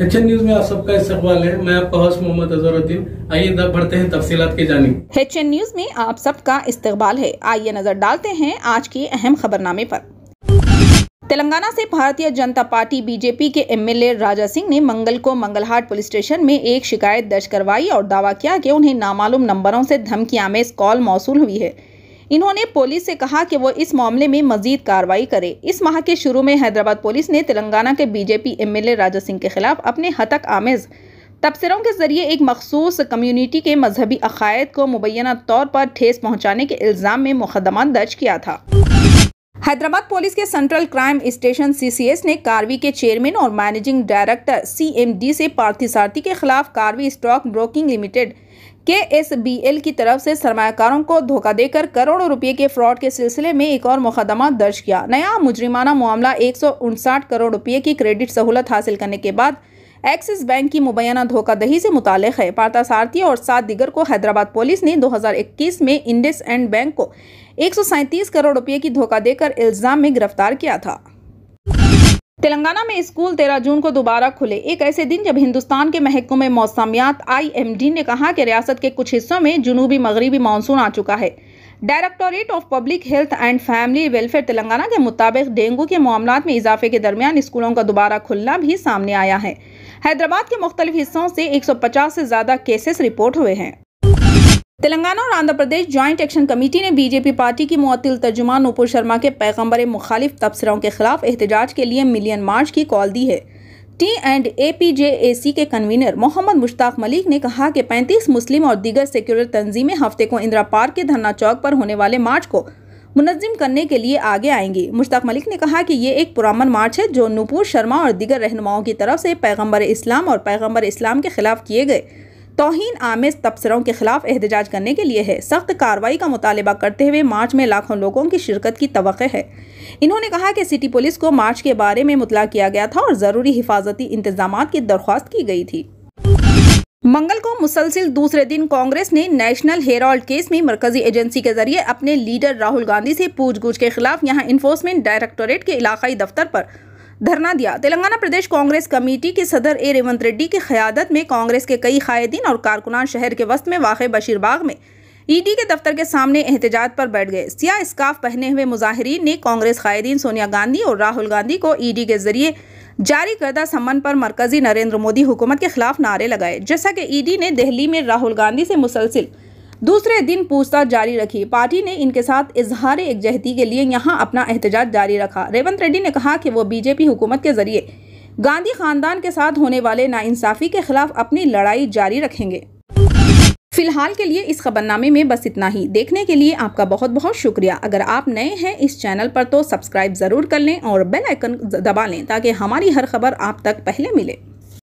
HN news में आप सबका इस्तेवाल है मैं आपका हौस मोहम्मद अजहरुद्दीन आइए बढ़ते हैं तफसीत की जानी एच न्यूज में आप सबका इस्तकबाल है आइए नजर डालते हैं आज के अहम खबरनामे पर तेलंगाना से भारतीय जनता पार्टी बीजेपी के एमएलए राजा सिंह ने मंगल को मंगलहाट पुलिस स्टेशन में एक शिकायत दर्ज करवाई और दावा किया कि उन्हें नामालूम नंबरों से धमकी आमेज कॉल मौसू हुई है इन्होंने पुलिस से कहा कि वो इस मामले में मजीद कार्रवाई करे इस माह के शुरू में हैदराबाद पुलिस ने तेलंगाना के बीजेपी एमएलए राजा सिंह के खिलाफ अपने हतक आमेज तबसरों के जरिए एक मखसूस कम्यूनिटी के मजहबी अकायद को मुबैना तौर पर ठेस पहुँचाने के इल्ज़ाम में मुकदमा दर्ज किया था हैदराबाद पुलिस के सेंट्रल क्राइम स्टेशन सीसीएस ने कार्वी के चेयरमैन और मैनेजिंग डायरेक्टर सीएमडी से पार्थी सारथी के खिलाफ Karvy stock broking limited K S B L की तरफ से सरमाकारों को धोखा देकर करोड़ों रुपए के फ्रॉड के सिलसिले में एक और मुकदमा दर्ज किया नया मुजरिमाना मामला एक करोड़ रुपये की क्रेडिट सहूलत हासिल करने के बाद एक्सिस बैंक की मुबैना धोखादही से मुतल है पार्था सारथी और सात दिगर को हैदराबाद पुलिस ने 2021 में इंडस एंड बैंक को एक करोड़ रुपये की धोखा देकर इल्ज़ाम में गिरफ्तार किया था तेलंगाना में स्कूल 13 जून को दोबारा खुले एक ऐसे दिन जब हिंदुस्तान के महकमे में मौसमियात आईएमडी ने कहा कि रियासत के कुछ हिस्सों में जुनूबी मगरबी मानसून आ चुका है directorate of public health and family welfare Telangana के मुताबिक डेंगू के मामला में इजाफे के दरमियान स्कूलों का दोबारा खुलना भी सामने आया है हैदराबाद के मुख्तलिफ हिस्सों से 150 से ज्यादा केसेस रिपोर्ट हुए हैं तेलंगाना और Andhra Pradesh joint action committee ने बीजेपी पार्टी की मुअतिल तर्जुमान नूपुर शर्मा के पैगम्बर मुखालिफ तबसरों के खिलाफ एहतजाज के लिए मिलियन मार्च की कॉल दी है T and A P J A C के कन्वीनर मोहम्मद मुश्ताक मलिक ने कहा कि 35 मुस्लिम और दीगर सेक्युलर तंजीमें हफ्ते को इंदिरा पार्क के धरना चौक पर होने वाले मार्च को मुनजम करने के लिए आगे आएंगी मुश्ताक मलिक ने कहा कि ये एक पुरान मार्च है जो नूपुर शर्मा और दीगर रहनुमाओं की तरफ से पैगम्बर इस्लाम और पैगम्बर इस्लाम के खिलाफ किए गए तोहन आमेज तबसरों के खिलाफ एहतजाज करने के लिए है सख्त कार्रवाई का मुतालबा करते हुए मार्च में लाखों लोगों की शिरकत की तो है इन्होंने कहा कि सिटी पुलिस को मार्च के बारे में मुतला किया गया था और ज़रूरी हिफाजती इंतजाम की दरख्वास्त की गई थी मंगल को मुसलसिल दूसरे दिन कांग्रेस ने नेशनल हेराल्ड केस में मरकजी एजेंसी के जरिए अपने लीडर राहुल गांधी से पूछ गूछ के खिलाफ यहां इन्फोर्समेंट डायरेक्टोरेट के इलाकाई दफ्तर पर धरना दिया तेलंगाना प्रदेश कांग्रेस कमेटी के सदर ए रेवंत रेड्डी की क्यादत में कांग्रेस के कई कायदीन और कारकुनान शहर के वस्त में वाक़ बशीरबाग में ईडी के दफ्तर के सामने एहतजाज पर बैठ गए सिया स्काफ पहने हुए मुजाहरीन ने कांग्रेस कायदीन सोनिया गांधी और राहुल गांधी को ईडी के जरिए जारी करदा सम्मन पर मरकजी नरेंद्र मोदी हुकूमत के खिलाफ नारे लगाए जैसा कि ईडी ने दिल्ली में राहुल गांधी से मुसलसिल दूसरे दिन पूछताछ जारी रखी पार्टी ने इनके साथ इजहार यकजहती के लिए यहाँ अपना एहतजाज जारी रखा रेवंत रेड्डी ने कहा कि वो बीजेपी हुकूमत के जरिए गांधी खानदान के साथ होने वाले नाइंसाफी के खिलाफ अपनी लड़ाई जारी रखेंगे फिलहाल के लिए इस खबरनामे में बस इतना ही देखने के लिए आपका बहुत बहुत शुक्रिया अगर आप नए हैं इस चैनल पर तो सब्सक्राइब ज़रूर कर लें और बेल आइकन दबा लें ताकि हमारी हर खबर आप तक पहले मिले